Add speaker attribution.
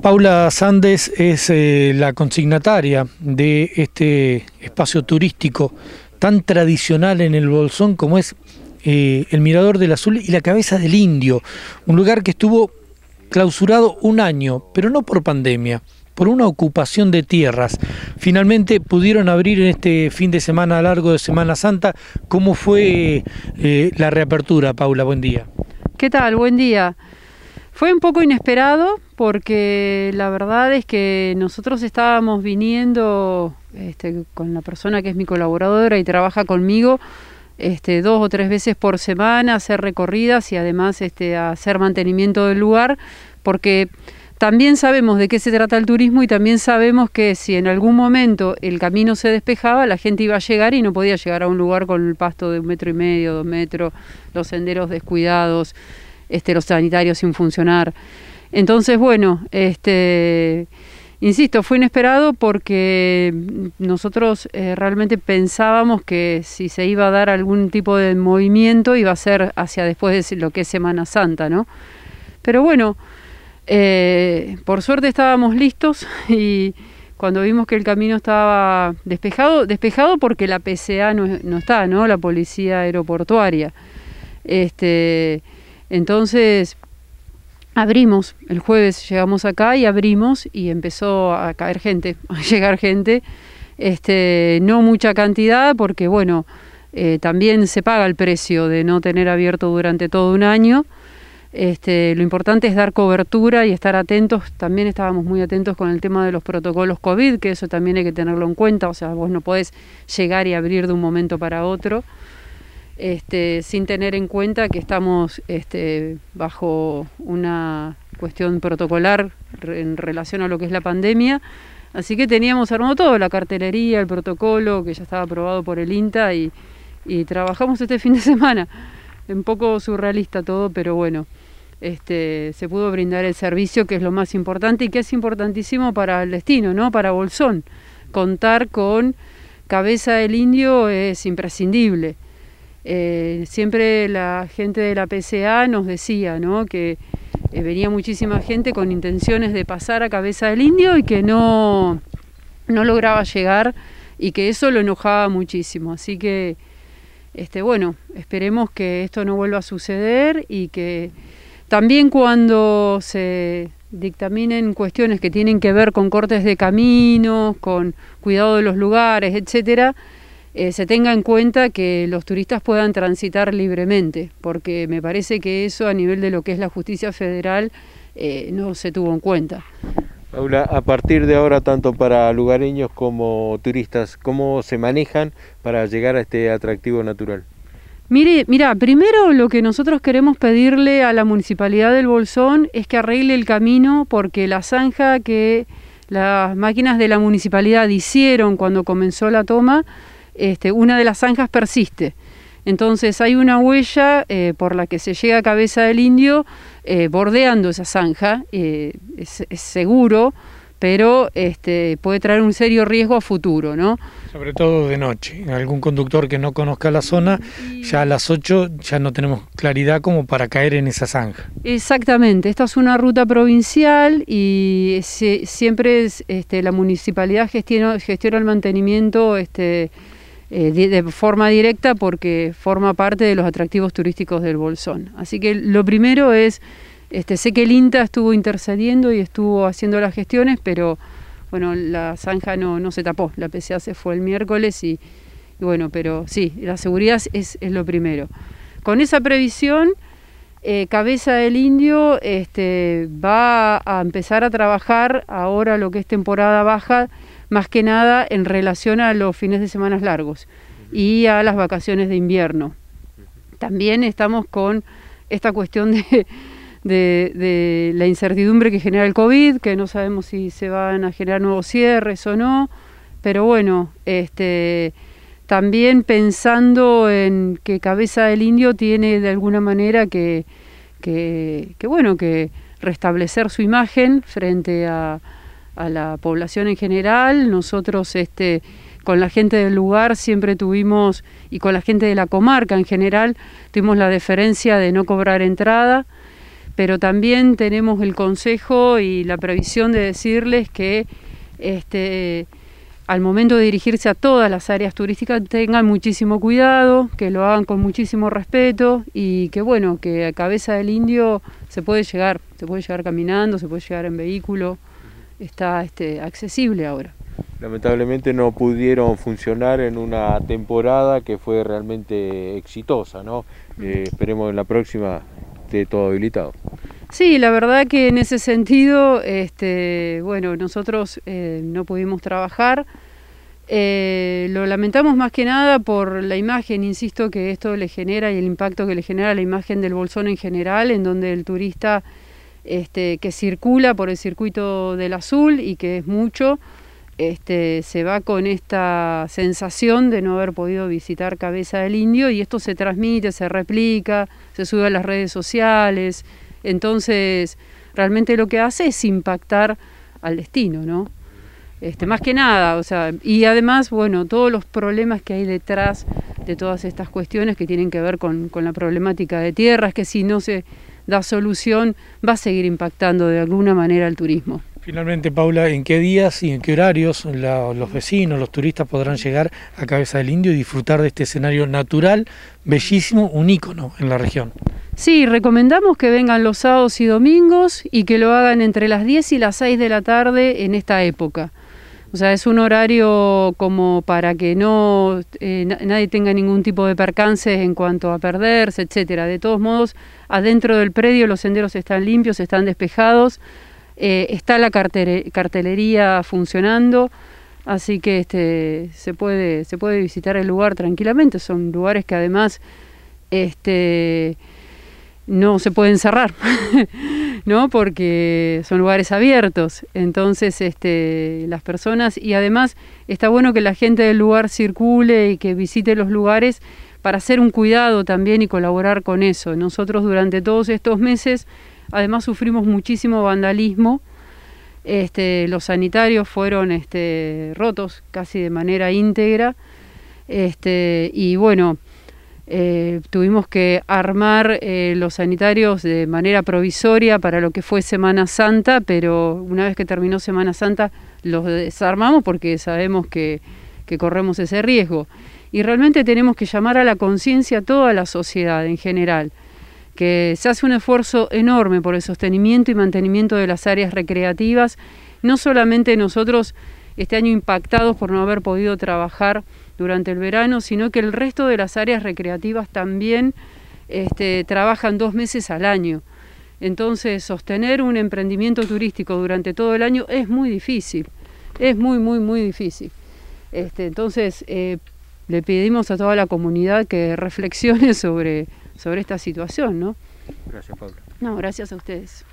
Speaker 1: Paula Sandes es eh, la consignataria de este espacio turístico tan tradicional en el Bolsón como es eh, el Mirador del Azul y la Cabeza del Indio, un lugar que estuvo clausurado un año, pero no por pandemia, por una ocupación de tierras. Finalmente pudieron abrir en este fin de semana largo de Semana Santa. ¿Cómo fue eh, la reapertura, Paula? Buen día.
Speaker 2: ¿Qué tal? Buen día. Fue un poco inesperado porque la verdad es que nosotros estábamos viniendo este, con la persona que es mi colaboradora y trabaja conmigo este, dos o tres veces por semana a hacer recorridas y además este, a hacer mantenimiento del lugar porque también sabemos de qué se trata el turismo y también sabemos que si en algún momento el camino se despejaba, la gente iba a llegar y no podía llegar a un lugar con el pasto de un metro y medio, dos metros, los senderos descuidados este, los sanitarios sin funcionar. Entonces, bueno, este, insisto, fue inesperado porque nosotros eh, realmente pensábamos que si se iba a dar algún tipo de movimiento iba a ser hacia después de lo que es Semana Santa, ¿no? Pero bueno, eh, por suerte estábamos listos y cuando vimos que el camino estaba despejado, despejado porque la PCA no, no está, ¿no? La policía aeroportuaria. Este, entonces, abrimos, el jueves llegamos acá y abrimos y empezó a caer gente, a llegar gente, este, no mucha cantidad porque bueno, eh, también se paga el precio de no tener abierto durante todo un año. Este, lo importante es dar cobertura y estar atentos. También estábamos muy atentos con el tema de los protocolos COVID, que eso también hay que tenerlo en cuenta. O sea, vos no podés llegar y abrir de un momento para otro. Este, sin tener en cuenta que estamos este, bajo una cuestión protocolar en relación a lo que es la pandemia. Así que teníamos armado todo, la cartelería, el protocolo, que ya estaba aprobado por el INTA y, trabajamos este fin de semana. Un poco surrealista todo, pero bueno, este, se pudo brindar el servicio que es lo más importante y que es importantísimo para el destino, ¿no? Para Bolsón. Contar con cabeza del indio es imprescindible. Eh, siempre la gente de la PCA nos decía que eh, venía muchísima gente con intenciones de pasar a cabeza del indio y que no, lograba llegar y que eso lo enojaba muchísimo. Así que, este, bueno, esperemos que esto no vuelva a suceder y que también cuando se dictaminen cuestiones que tienen que ver con cortes de caminos, con cuidado de los lugares, etcétera, eh, se tenga en cuenta que los turistas puedan transitar libremente, porque me parece que eso a nivel de lo que es la justicia federal eh, no se tuvo en cuenta.
Speaker 1: Paula, a partir de ahora, tanto para lugareños como turistas, ¿cómo se manejan para llegar a este atractivo natural?
Speaker 2: Mire, mira, primero lo que nosotros queremos pedirle a la Municipalidad del Bolsón es que arregle el camino porque la zanja que las máquinas de la municipalidad hicieron cuando comenzó la toma este, una de las zanjas persiste. Entonces hay una huella eh, por la que se llega a cabeza del indio eh, bordeando esa zanja, eh, es, seguro, pero este, puede traer un serio riesgo a futuro, ¿no?
Speaker 1: Sobre todo de noche. Algún conductor que no conozca la zona, ya a las 8 ya no tenemos claridad como para caer en esa zanja.
Speaker 2: Exactamente, esta es una ruta provincial y siempre es, este, la municipalidad gestiona, gestiona el mantenimiento. Este, eh, de, forma directa porque forma parte de los atractivos turísticos del Bolsón. Así que lo primero es, este, sé que el INTA estuvo intercediendo y estuvo haciendo las gestiones, pero bueno, la zanja no, se tapó, la PCA se fue el miércoles y, bueno, pero sí, la seguridad es, lo primero. Con esa previsión... Eh, Cabeza del Indio este, va a empezar a trabajar ahora lo que es temporada baja más que nada en relación a los fines de semana largos y a las vacaciones de invierno. También estamos con esta cuestión de, la incertidumbre que genera el COVID, que no sabemos si se van a generar nuevos cierres o no, pero bueno, este, también pensando en que Cabeza del Indio tiene de alguna manera que bueno, que restablecer su imagen frente a, a la población en general. Nosotros este, con la gente del lugar siempre tuvimos, y con la gente de la comarca en general, tuvimos la deferencia de no cobrar entrada, pero también tenemos el consejo y la previsión de decirles que este, al momento de dirigirse a todas las áreas turísticas tengan muchísimo cuidado, que lo hagan con muchísimo respeto y que bueno, que a cabeza del indio se puede llegar, se puede llegar caminando, se puede llegar en vehículo está este, accesible ahora.
Speaker 1: Lamentablemente no pudieron funcionar en una temporada que fue realmente exitosa, ¿no? Eh, esperemos en la próxima esté todo habilitado.
Speaker 2: Sí, la verdad que en ese sentido, este, bueno, nosotros eh, no pudimos trabajar. Eh, lo lamentamos más que nada por la imagen, insisto, que esto le genera y el impacto que le genera la imagen del Bolsón en general, en donde el turista este, que circula por el circuito del azul y que es mucho, este, se va con esta sensación de no haber podido visitar Cabeza del Indio y esto se transmite, se replica, se sube a las redes sociales. Entonces, realmente lo que hace es impactar al destino, ¿no? Este, más que nada, o sea, y además, bueno, todos los problemas que hay detrás de todas estas cuestiones que tienen que ver con, con la problemática de tierras, que si no se la solución va a seguir impactando de alguna manera el
Speaker 1: turismo. Finalmente, Paula, ¿en qué días y en qué horarios los vecinos, los turistas podrán llegar a Cabeza del Indio y disfrutar de este escenario natural, bellísimo, un ícono en la región?
Speaker 2: Sí, recomendamos que vengan los sábados y domingos y que lo hagan entre las 10 y las 6 de la tarde en esta época. O sea, es un horario como para que no eh, nadie tenga ningún tipo de percances en cuanto a perderse, etcétera. De todos modos, adentro del predio los senderos están limpios, están despejados, eh, está la cartelería funcionando, así que este, se puede se puede visitar el lugar tranquilamente. Son lugares que además este, no se pueden cerrar. ¿no? Porque son lugares abiertos. Entonces, este, las personas, y además está bueno que la gente del lugar circule y que visite los lugares para hacer un cuidado también y colaborar con eso. Nosotros durante todos estos meses, además sufrimos muchísimo vandalismo. Este, los sanitarios fueron este, rotos casi de manera íntegra. Este, y bueno, eh, tuvimos que armar eh, los sanitarios de manera provisoria para lo que fue Semana Santa, pero una vez que terminó Semana Santa los desarmamos porque sabemos que, que corremos ese riesgo. Y realmente tenemos que llamar a la conciencia a toda la sociedad en general, que se hace un esfuerzo enorme por el sostenimiento y mantenimiento de las áreas recreativas, no solamente nosotros este año impactados por no haber podido trabajar durante el verano, sino que el resto de las áreas recreativas también este, trabajan dos meses al año. Entonces, sostener un emprendimiento turístico durante todo el año es muy difícil, es muy, muy, muy difícil. Este, entonces, eh, le pedimos a toda la comunidad que reflexione sobre, sobre esta situación, ¿no? Gracias, Pablo. No, gracias a ustedes.